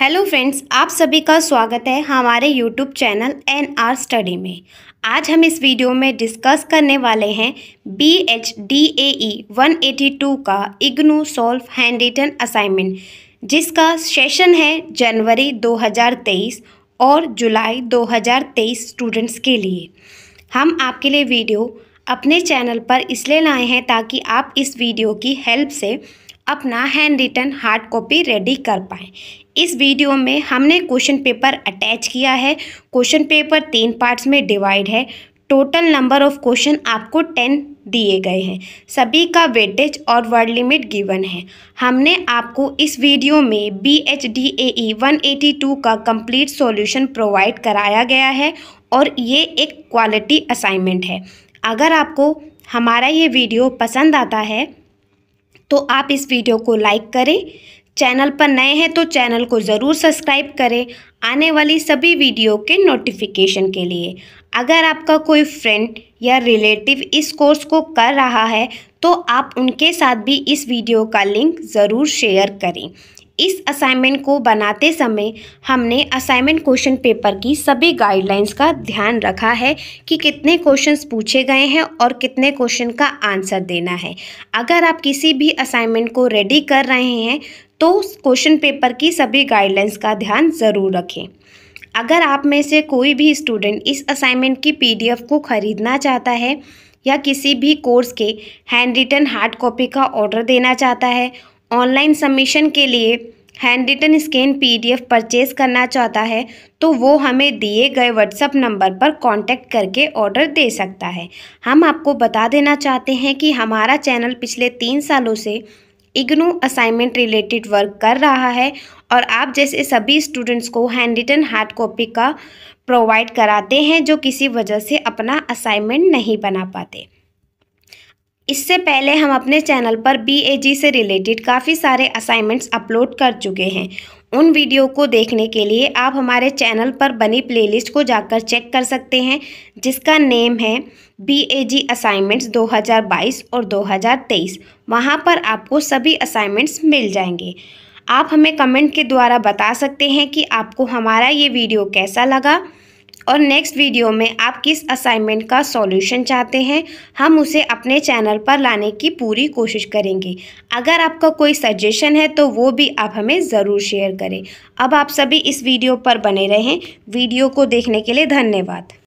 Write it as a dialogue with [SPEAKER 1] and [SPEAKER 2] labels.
[SPEAKER 1] hello friends आप सभी का स्वागत है हमारे YouTube channel N R study में आज हम इस वीडियो में डिस्कस करने वाले हैं B H D A E one eighty two का IGNOU solved hand written assignment जिसका सेशन है जनवरी 2023 और जुलाई 2023 स्टूडेंट्स के लिए हम आपके लिए वीडियो अपने चैनल पर इसलिए लाए हैं ताकि आप इस वीडियो की हेल्प से अपना hand written hard copy ready कर पाएँ इस वीडियो में हमने क्वेश्चन पेपर अटैच किया है क्वेश्चन पेपर तीन पार्ट्स में डिवाइड है टोटल नंबर ऑफ क्वेश्चन आपको टेन दिए गए हैं सभी का वेटेज और वर्ड लिमिट गिवन है हमने आपको इस वीडियो में B H D A E one eighty two का कंप्लीट सॉल्यूशन प्रोवाइड कराया गया है और ये एक क्वालिटी असाइनमेंट है अगर आपको हमारा ये वीडियो पसंद आता है तो आप इस वीडियो को लाइक करें चैनल पर नए हैं तो चैनल को ज़रूर सब्सक्राइब करें आने वाली सभी वीडियो के नोटिफिकेशन के लिए अगर आपका कोई फ्रेंड या रिलेटिव इस कोर्स को कर रहा है तो आप उनके साथ भी इस वीडियो का लिंक ज़रूर शेयर करें इस असाइनमेंट को बनाते समय हमने असाइनमेंट क्वेश्चन पेपर की सभी गाइडलाइंस का ध्यान रखा है कि कितने क्वेश्चंस पूछे गए हैं और कितने क्वेश्चन का आंसर देना है अगर आप किसी भी असाइनमेंट को रेडी कर रहे हैं तो क्वेश्चन पेपर की सभी गाइडलाइंस का ध्यान ज़रूर रखें अगर आप में से कोई भी स्टूडेंट इस असाइनमेंट की पी को ख़रीदना चाहता है या किसी भी कोर्स के हैंड रिटन हार्ड कॉपी का ऑर्डर देना चाहता है ऑनलाइन सबमिशन के लिए hand written scan PDF purchase करना चाहता है तो वो हमें दिए गए व्हाट्सअप नंबर पर कांटेक्ट करके ऑर्डर दे सकता है हम आपको बता देना चाहते हैं कि हमारा चैनल पिछले तीन सालों से इग्नू असाइनमेंट रिलेटेड वर्क कर रहा है और आप जैसे सभी स्टूडेंट्स को हैंड रिटन हार्ड कॉपी का प्रोवाइड कराते हैं जो किसी वजह से अपना असाइनमेंट नहीं बना पाते इससे पहले हम अपने चैनल पर बी से रिलेटेड काफ़ी सारे असाइनमेंट्स अपलोड कर चुके हैं उन वीडियो को देखने के लिए आप हमारे चैनल पर बनी प्लेलिस्ट को जाकर चेक कर सकते हैं जिसका नेम है बी ए जी असाइनमेंट्स बाईस और 2023 वहां पर आपको सभी असाइनमेंट्स मिल जाएंगे आप हमें कमेंट के द्वारा बता सकते हैं कि आपको हमारा ये वीडियो कैसा लगा और नेक्स्ट वीडियो में आप किस असाइनमेंट का सॉल्यूशन चाहते हैं हम उसे अपने चैनल पर लाने की पूरी कोशिश करेंगे अगर आपका कोई सजेशन है तो वो भी आप हमें ज़रूर शेयर करें अब आप सभी इस वीडियो पर बने रहें वीडियो को देखने के लिए धन्यवाद